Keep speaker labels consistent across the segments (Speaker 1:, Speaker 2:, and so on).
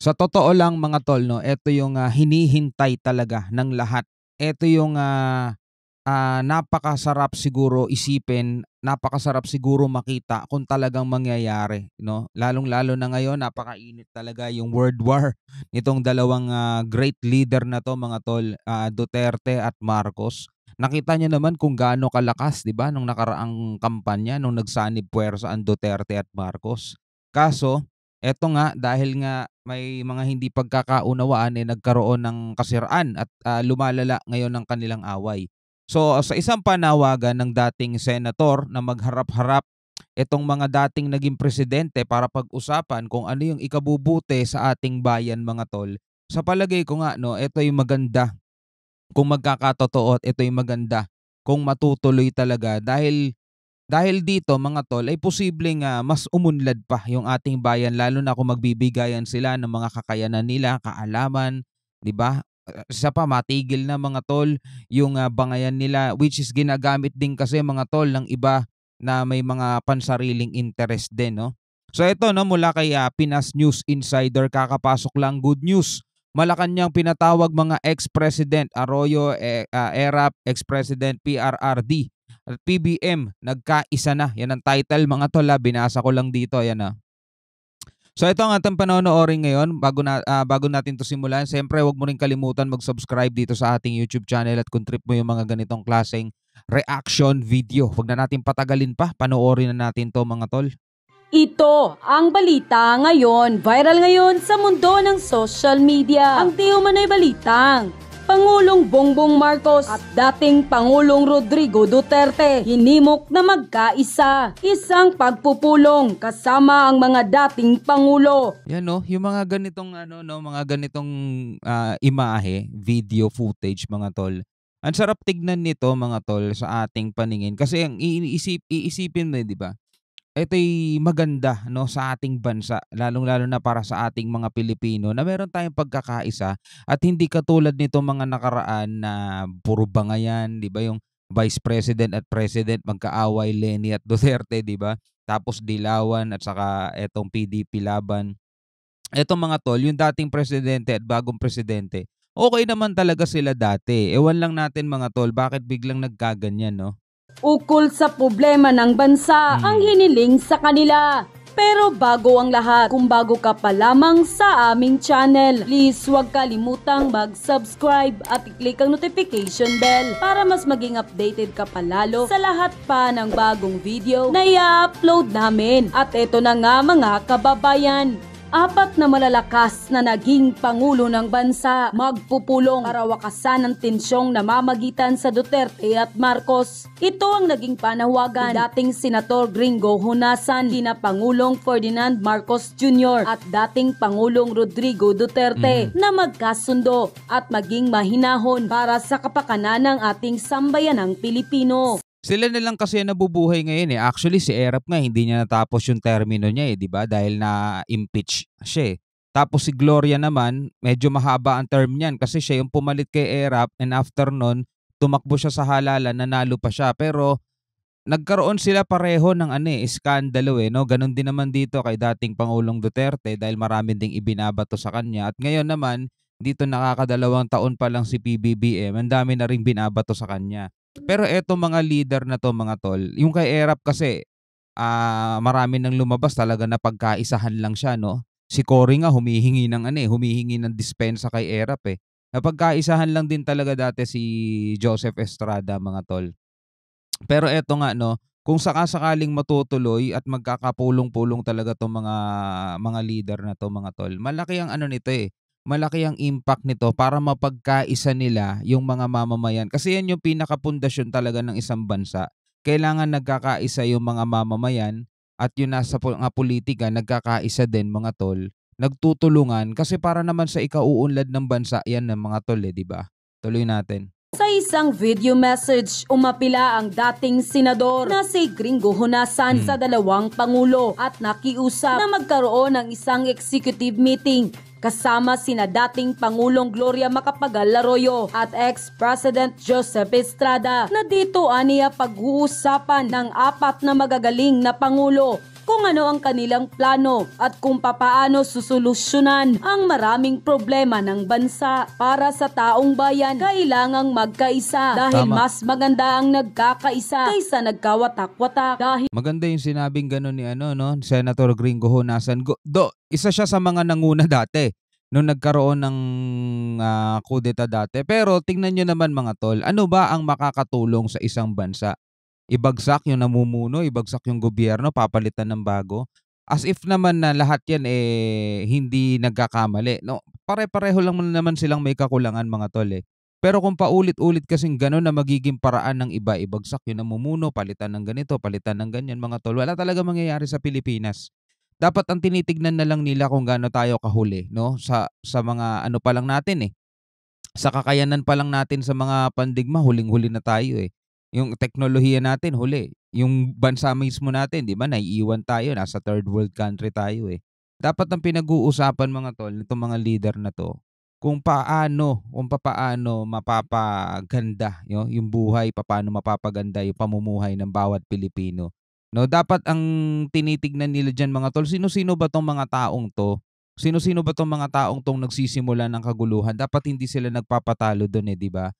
Speaker 1: Sa totoo lang mga tol, no, ito yung uh, hinihintay talaga ng lahat. Ito yung uh, uh, napakasarap siguro isipin, napakasarap siguro makita kung talagang mangyayari, no? Lalong-lalo na ngayon, napakainit talaga yung world war nitong dalawang uh, great leader na to, mga tol, uh, Duterte at Marcos. Nakita niya naman kung gaano kalakas, 'di ba, nung nakaraang kampanya nung nagsanib puwersa ang Duterte at Marcos. Kaso, Eto nga, dahil nga may mga hindi pagkakaunawaan, eh, nagkaroon ng kasiraan at ah, lumalala ngayon ang kanilang away. So sa isang panawagan ng dating senator na magharap-harap itong mga dating naging presidente para pag-usapan kung ano yung ikabubuti sa ating bayan mga tol. Sa palagay ko nga no, ito yung maganda. Kung magkakatotoo, ito yung maganda. Kung matutuloy talaga dahil dahil dito mga tol ay posibleng uh, mas umunlad pa yung ating bayan lalo na kung magbibigayan sila ng mga kakayanan nila, kaalaman, 'di ba? Eh, Sa pa matigil na mga tol yung uh, bangayan nila which is ginagamit din kasi mga tol ng iba na may mga pansariling interest din, no? So ito no mula kay uh, Pinas News Insider kakapasok lang good news. Malacanang pinatawag mga ex-president Arroyo eh, uh, Erap, ex-president PRRD at PBM, nagkaisa na. Yan ang title mga tol, binasa ko lang dito, ayan ha. So ito ang ating panonoorin ngayon bago na uh, bago natin 'to simulan. Siyempre, wag mo rin kalimutan mag-subscribe dito sa ating YouTube channel at kung trip mo yung mga ganitong klaseng reaction video. Wag na natin patagalin pa, panoorin na natin 'to mga tol.
Speaker 2: Ito ang balita ngayon. Viral ngayon sa mundo ng social media. Ang di balitang Pangulong Bongbong Marcos at dating Pangulong Rodrigo Duterte hinimok na magkaisa, isang pagpupulong kasama ang mga dating pangulo.
Speaker 1: Yan no, yung mga ganitong ano no, mga ganitong uh, imahe, video footage mga tol. Ang sarap tignan nito mga tol sa ating paningin kasi ang iisip iisipin mo, 'di ba? ito'y maganda no sa ating bansa lalong-lalo na para sa ating mga Pilipino na meron tayong pagkakaisa at hindi katulad nito mga nakaraan na puro bangayan, 'di ba? Yung Vice President at President magkaaway Leni at Duterte, 'di ba? Tapos Dilawan at saka etong PDP laban. Etong mga tol, yung dating presidente at bagong presidente, okay naman talaga sila dati. Ewan lang natin mga tol, bakit biglang nagkaganyan, no?
Speaker 2: ukol sa problema ng bansa ang hmm. hiniling sa kanila. Pero bago ang lahat, kung bago ka pa lamang sa aming channel, please huwag kalimutang mag-subscribe at i-click ang notification bell para mas maging updated ka palalo sa lahat pa ng bagong video na i-upload namin. At eto na nga mga kababayan, apat na malalakas na naging Pangulo ng Bansa magpupulong para wakasan ang tensyong namamagitan sa Duterte at Marcos. Ito ang naging panawagan dating Senator Gringo Hunasan, kina Pangulong Ferdinand Marcos Jr. at dating Pangulong Rodrigo Duterte mm. na magkasundo at maging mahinahon para sa kapakanan ng ating sambayanang Pilipino.
Speaker 1: Sila na lang kasi nabubuhay ngayon eh. Actually si Erap nga hindi niya natapos yung termino niya eh, 'di ba? Dahil na impeach siya eh. Tapos si Gloria naman, medyo mahaba ang term niyan kasi siya yung pumalit kay Erap and after nun, tumakbo siya sa halalan, nanalo pa siya. Pero nagkaroon sila pareho ng ano eh, iskandalo eh. No? Ganon din naman dito kay dating Pangulong Duterte dahil marami ding ibinabato sa kanya. At ngayon naman, dito nakakadalawang taon pa lang si PBBM, ang dami na rin binabato sa kanya. Pero eto mga leader na to mga tol, yung kay Erap kasi ah marami nang lumabas talaga na pagkaisahan lang siya no. Si Cory nga humihingi ng ano eh, humihingi ng dispensa kay Erap eh. Napagkaisahan lang din talaga dati si Joseph Estrada mga tol. Pero eto nga no, kung sakasakaling matutuloy at magkakapulong-pulong talaga tong mga mga leader na to mga tol. Malaki ang ano nito eh malaki ang impact nito para mapagkaisa nila yung mga mamamayan. Kasi yan yung pinakapundasyon talaga ng isang bansa. Kailangan nagkakaisa yung mga mamamayan at yung nasa mga politika, nagkakaisa din mga tol. Nagtutulungan kasi para naman sa ikauunlad ng bansa, yan ng mga tol eh, di ba? Tuloy natin.
Speaker 2: Sa isang video message, umapila ang dating senador na si Gringo Honasan hmm. sa dalawang pangulo at nakiusap na magkaroon ng isang executive meeting kasama sina dating Pangulong Gloria Macapagal Laroyo at ex-President Joseph Estrada na dito aniya pag-uusapan ng apat na magagaling na Pangulo kung ano ang kanilang plano at kung papaano susolusyonan ang maraming problema ng bansa para sa taong bayan kailangang magkaisa dahil Tama. mas maganda ang nagkakaisa kaysa nagkawatak-watak dahil
Speaker 1: Maganda yung sinabing ganun ni ano no Senator Gringo Honasan Go- do isa siya sa mga nanguna dati nung nagkaroon ng uh, kudeta dati. Pero tingnan nyo naman mga tol, ano ba ang makakatulong sa isang bansa? ibagsak yung namumuno, ibagsak yung gobyerno, papalitan ng bago. As if naman na lahat yan eh hindi nagkakamali. No, pare-pareho lang naman silang may kakulangan mga tol eh. Pero kung paulit-ulit kasing gano'n na magiging paraan ng iba, ibagsak yung namumuno, palitan ng ganito, palitan ng ganyan mga tol, wala talaga mangyayari sa Pilipinas. Dapat ang tinitignan na lang nila kung gaano tayo kahuli, no? Sa sa mga ano pa lang natin eh. Sa kakayanan pa lang natin sa mga pandigma, huling-huli na tayo eh. Yung teknolohiya natin, huli. Yung bansa mismo natin, di ba, naiiwan tayo, nasa third world country tayo eh. Dapat ang pinag-uusapan mga tol, nitong mga leader na to, kung paano, kung paano mapapaganda yo, yung buhay, paano mapapaganda yung pamumuhay ng bawat Pilipino. No, dapat ang tinitignan nila diyan mga tol, sino-sino ba tong mga taong to? Sino-sino ba tong mga taong tong nagsisimula ng kaguluhan? Dapat hindi sila nagpapatalo doon eh, di ba?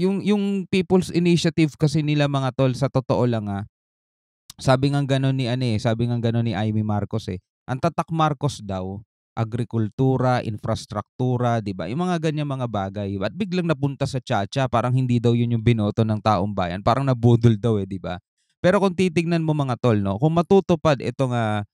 Speaker 1: yung yung people's initiative kasi nila mga tol sa totoo lang ah. Sabi nga gano'n ni ano eh, sabi nga gano'n ni Amy Marcos eh. Ang tatak Marcos daw, agrikultura, infrastruktura, 'di ba? Yung mga ganyan mga bagay. At biglang napunta sa chacha, parang hindi daw 'yun yung binoto ng taong bayan. Parang nabudol daw eh, 'di ba? Pero kung titignan mo mga tol, no, kung matutupad itong uh,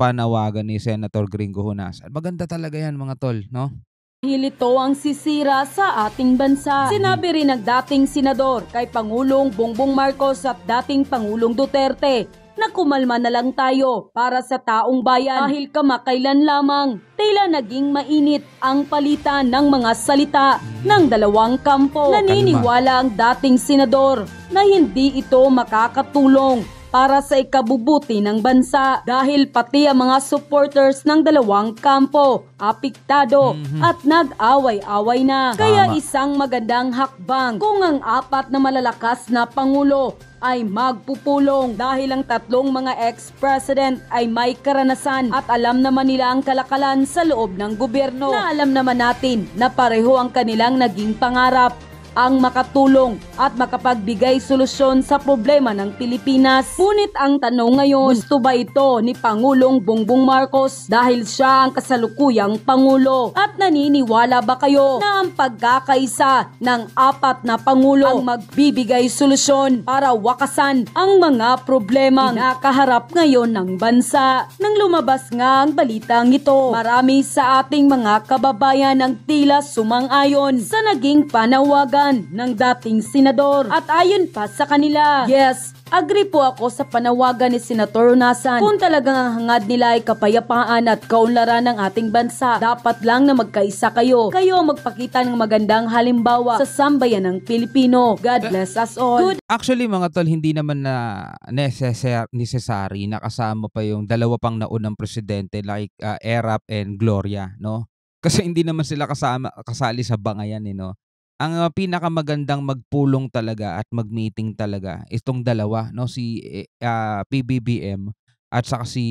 Speaker 1: panawagan ni Senator Gringo Hunasan, maganda talaga 'yan mga tol, no?
Speaker 2: Hilito ang sisira sa ating bansa. Sinabi rin ng dating senador kay Pangulong Bongbong Marcos at dating Pangulong Duterte na kumalma na lang tayo para sa taong bayan dahil kamakailan lamang tila naging mainit ang palitan ng mga salita ng dalawang kampo. Naniniwala ang dating senador na hindi ito makakatulong para sa ikabubuti ng bansa dahil pati ang mga supporters ng dalawang kampo apiktado mm-hmm. at nag-away-away na. Tama. Kaya isang magandang hakbang kung ang apat na malalakas na pangulo ay magpupulong dahil ang tatlong mga ex-president ay may karanasan at alam naman nila ang kalakalan sa loob ng gobyerno na alam naman natin na pareho ang kanilang naging pangarap ang makatulong at makapagbigay solusyon sa problema ng Pilipinas. Punit ang tanong ngayon, gusto ba ito ni Pangulong Bongbong Marcos dahil siya ang kasalukuyang Pangulo? At naniniwala ba kayo na ang pagkakaisa ng apat na Pangulo ang magbibigay solusyon para wakasan ang mga problema na kaharap ngayon ng bansa? Nang lumabas nga ang balitang ito, marami sa ating mga kababayan ang tila sumang-ayon sa naging panawagan panawagan ng dating senador. At ayon pa sa kanila, yes, Agree po ako sa panawagan ni Senator Nasan. Kung talagang ang hangad nila ay kapayapaan at kaunlaran ng ating bansa, dapat lang na magkaisa kayo. Kayo magpakita ng magandang halimbawa sa sambayan ng Pilipino. God bless us all. Good.
Speaker 1: Actually mga tol, hindi naman na necessary, necessary na pa yung dalawa pang naunang presidente like uh, Erap and Gloria, no? Kasi hindi naman sila kasama kasali sa bangayan, eh, no? ang uh, pinakamagandang magpulong talaga at mag-meeting talaga itong dalawa no si uh, eh, ah, PBBM at saka si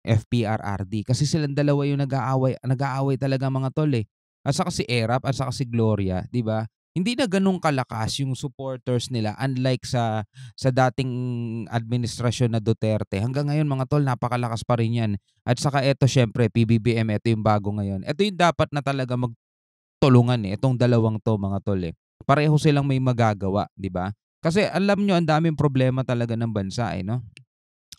Speaker 1: FPRRD kasi silang dalawa yung nag-aaway nag-aaway talaga mga tol eh at saka si Erap at saka si Gloria di ba hindi na ganun kalakas yung supporters nila unlike sa sa dating administrasyon na Duterte hanggang ngayon mga tol napakalakas pa rin yan at saka ito syempre PBBM ito yung bago ngayon Ito yung dapat na talaga mag tulungan eh, itong dalawang to mga tol eh. Pareho silang may magagawa, di ba? Kasi alam nyo, ang daming problema talaga ng bansa eh, no?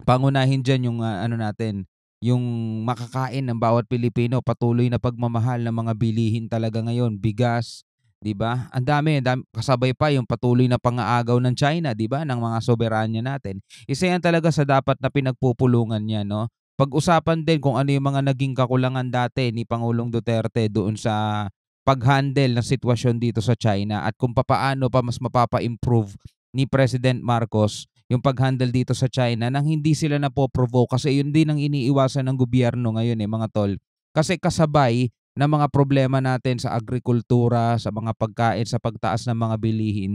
Speaker 1: Pangunahin dyan yung uh, ano natin, yung makakain ng bawat Pilipino, patuloy na pagmamahal ng mga bilihin talaga ngayon, bigas, 'di ba? Ang dami, dami, kasabay pa yung patuloy na pangaagaw ng China, 'di ba, ng mga soberanya natin. Isa yan talaga sa dapat na pinagpupulungan niya, no? Pag-usapan din kung ano yung mga naging kakulangan dati ni Pangulong Duterte doon sa pag-handle ng sitwasyon dito sa China at kung papaano pa mas mapapa-improve ni President Marcos yung pag-handle dito sa China nang hindi sila na po-provoke kasi yun din ang iniiwasan ng gobyerno ngayon eh mga tol. Kasi kasabay na mga problema natin sa agrikultura, sa mga pagkain, sa pagtaas ng mga bilihin,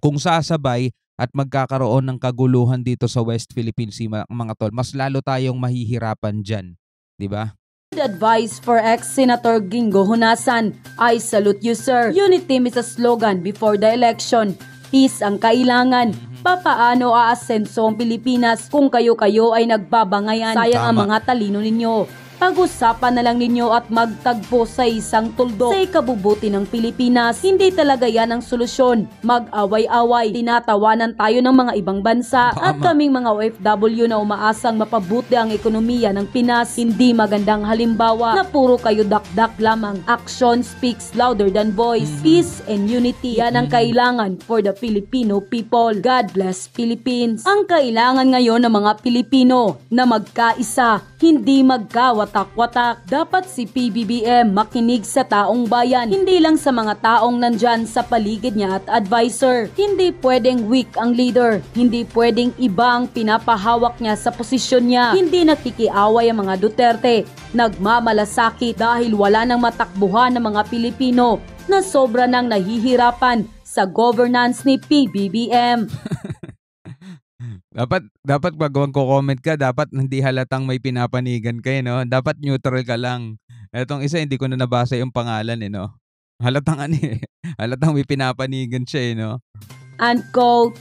Speaker 1: kung sasabay at magkakaroon ng kaguluhan dito sa West Philippine Sea mga tol, mas lalo tayong mahihirapan dyan. ba? Diba?
Speaker 2: The advice for ex-Senator Gingo Hunasan, I salute you sir. Unity is a slogan before the election. Peace ang kailangan. Mhm. Papaano aasenso ang Pilipinas kung kayo-kayo ay nagbabangayan? Sayang Tama. ang mga talino ninyo. Pag-usapan na lang ninyo at magtagpo sa isang tuldo sa ikabubuti ng Pilipinas. Hindi talaga yan ang solusyon. Mag-away-away, tinatawanan tayo ng mga ibang bansa Tama. at kaming mga OFW na umaasang mapabuti ang ekonomiya ng Pinas. Hindi magandang halimbawa na puro kayo dakdak lamang. Action speaks louder than voice. Mm. Peace and unity. Yan ang mm-hmm. kailangan for the Filipino people. God bless Philippines. Ang kailangan ngayon ng mga Pilipino na magkaisa hindi magkawatak-watak. Dapat si PBBM makinig sa taong bayan, hindi lang sa mga taong nandyan sa paligid niya at advisor. Hindi pwedeng weak ang leader, hindi pwedeng ibang pinapahawak niya sa posisyon niya. Hindi nakikiaway ang mga Duterte, nagmamalasakit dahil wala nang matakbuhan ng mga Pilipino na sobra nang nahihirapan sa governance ni PBBM.
Speaker 1: Dapat dapat pag comment ka, dapat hindi halatang may pinapanigan kayo, eh, no? Dapat neutral ka lang. Etong isa hindi ko na nabasa yung pangalan, eh, no? Halatang ani, eh, Halatang may pinapanigan siya, eh, no?
Speaker 2: Unquote.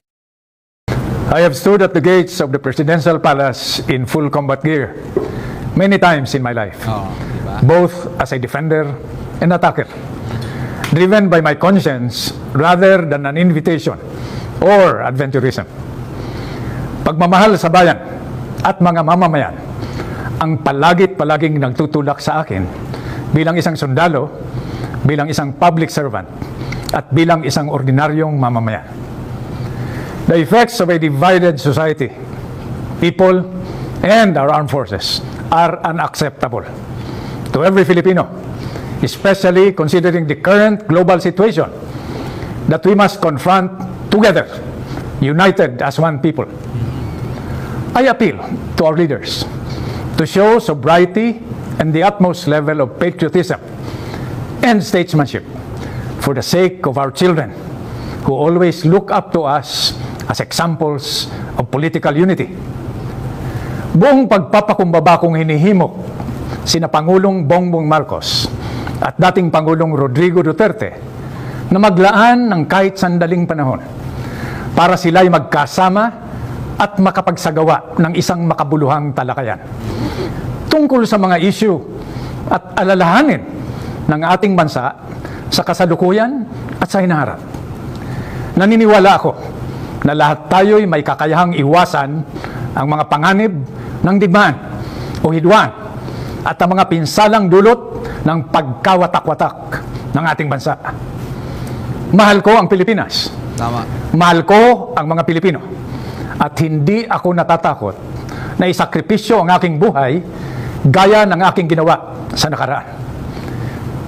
Speaker 3: I have stood at the gates of the presidential palace in full combat gear many times in my life. Oh, diba? Both as a defender and attacker. Driven by my conscience rather than an invitation or adventurism pagmamahal sa bayan at mga mamamayan ang palagi't palaging nagtutulak sa akin bilang isang sundalo, bilang isang public servant, at bilang isang ordinaryong mamamayan. The effects of a divided society, people, and our armed forces are unacceptable to every Filipino, especially considering the current global situation that we must confront together, united as one people. I appeal to our leaders to show sobriety and the utmost level of patriotism and statesmanship for the sake of our children who always look up to us as examples of political unity. Buong pagpapakumbaba kong hinihimok sina Pangulong Bongbong Marcos at dating Pangulong Rodrigo Duterte na maglaan ng kahit sandaling panahon para sila'y magkasama at makapagsagawa ng isang makabuluhang talakayan. Tungkol sa mga isyu at alalahanin ng ating bansa sa kasalukuyan at sa hinaharap. Naniniwala ako na lahat tayo'y may kakayahang iwasan ang mga panganib ng digmaan o hidwan at ang mga pinsalang dulot ng pagkawatak-watak ng ating bansa. Mahal ko ang Pilipinas. Tama. Mahal ko ang mga Pilipino at hindi ako natatakot na isakripisyo ang aking buhay gaya ng aking ginawa sa nakaraan.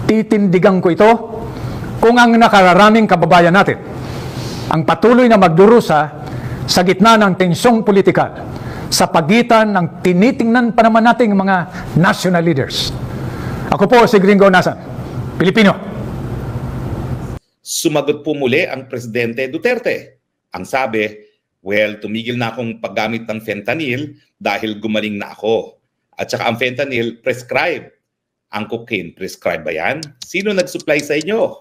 Speaker 3: Titindigan ko ito kung ang nakararaming kababayan natin ang patuloy na magdurusa sa gitna ng tensyong politikal sa pagitan ng tinitingnan pa naman nating mga national leaders. Ako po si Gringo Nasan, Pilipino.
Speaker 1: Sumagot po muli ang Presidente Duterte. Ang sabi, Well, tumigil na akong paggamit ng fentanyl dahil gumaling na ako. At saka ang fentanyl, prescribed. Ang cocaine, prescribed ba yan? Sino nag-supply sa inyo?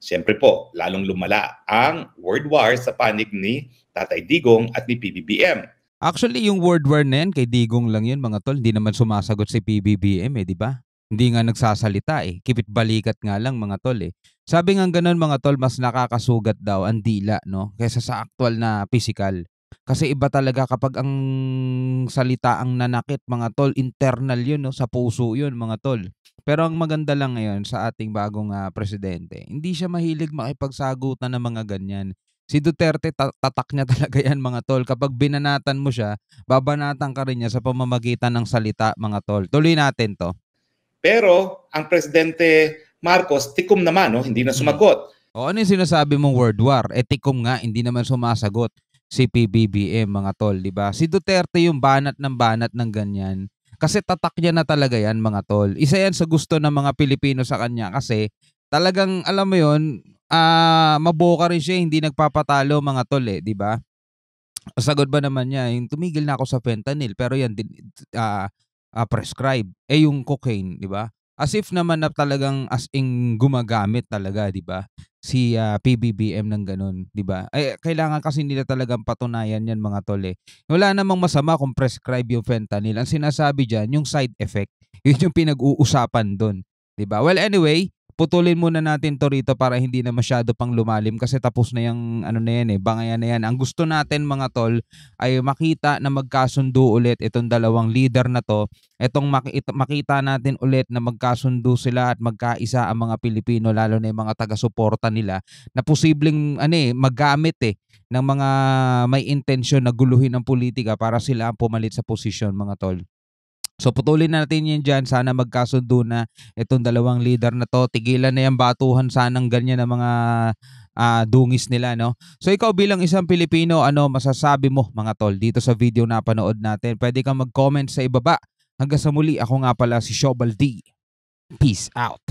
Speaker 1: Siyempre po, lalong lumala ang word war sa panig ni Tatay Digong at ni PBBM. Actually, yung word war na yan, kay Digong lang yun mga tol. Hindi naman sumasagot si PBBM eh, di ba? Hindi nga nagsasalita eh. Kipit balikat nga lang mga tol eh. Sabi nga ganun mga tol, mas nakakasugat daw ang dila no? Kesa sa actual na physical. Kasi iba talaga kapag ang salita ang nanakit mga tol, internal yun no? Sa puso yun mga tol. Pero ang maganda lang ngayon sa ating bagong uh, presidente, hindi siya mahilig makipagsagutan ng mga ganyan. Si Duterte, tatak niya talaga yan mga tol. Kapag binanatan mo siya, babanatan ka rin niya sa pamamagitan ng salita mga tol. Tuloy natin to. Pero ang Presidente Marcos, tikom naman, no? hindi na mm. sumagot. O ano yung sinasabi mong word war? E tikom nga, hindi naman sumasagot si PBBM mga tol, di ba? Si Duterte yung banat ng banat ng ganyan. Kasi tatak niya na talaga yan mga tol. Isa yan sa gusto ng mga Pilipino sa kanya kasi talagang alam mo yun, uh, ah, maboka rin siya, hindi nagpapatalo mga tol eh, di ba? Sagot ba naman niya, yung tumigil na ako sa fentanyl pero yan, din, uh, uh, prescribe. Eh yung cocaine, di ba? As if naman na talagang as in gumagamit talaga, di ba? Si uh, ah, PBBM ng ganun, di ba? Eh, kailangan kasi nila talagang patunayan yan mga tol eh. Wala namang masama kung prescribe yung fentanyl. Ang sinasabi dyan, yung side effect. Yun yung pinag-uusapan doon. Di ba? Well, anyway, putulin muna natin to rito para hindi na masyado pang lumalim kasi tapos na yung ano na yan eh, bangayan na yan. Ang gusto natin mga tol ay makita na magkasundo ulit itong dalawang leader na to. Itong makita natin ulit na magkasundo sila at magkaisa ang mga Pilipino lalo na yung mga taga-suporta nila na posibleng ano eh, magamit eh ng mga may intensyon na guluhin ang politika para sila ang pumalit sa posisyon mga tol. So putulin natin yan dyan. Sana magkasundo na itong dalawang leader na to. Tigilan na yung batuhan sanang ganyan ng mga uh, dungis nila no. So ikaw bilang isang Pilipino, ano masasabi mo mga tol dito sa video na panood natin? Pwede kang mag-comment sa ibaba. Hanggang sa muli, ako nga pala si Shobal D. Peace out.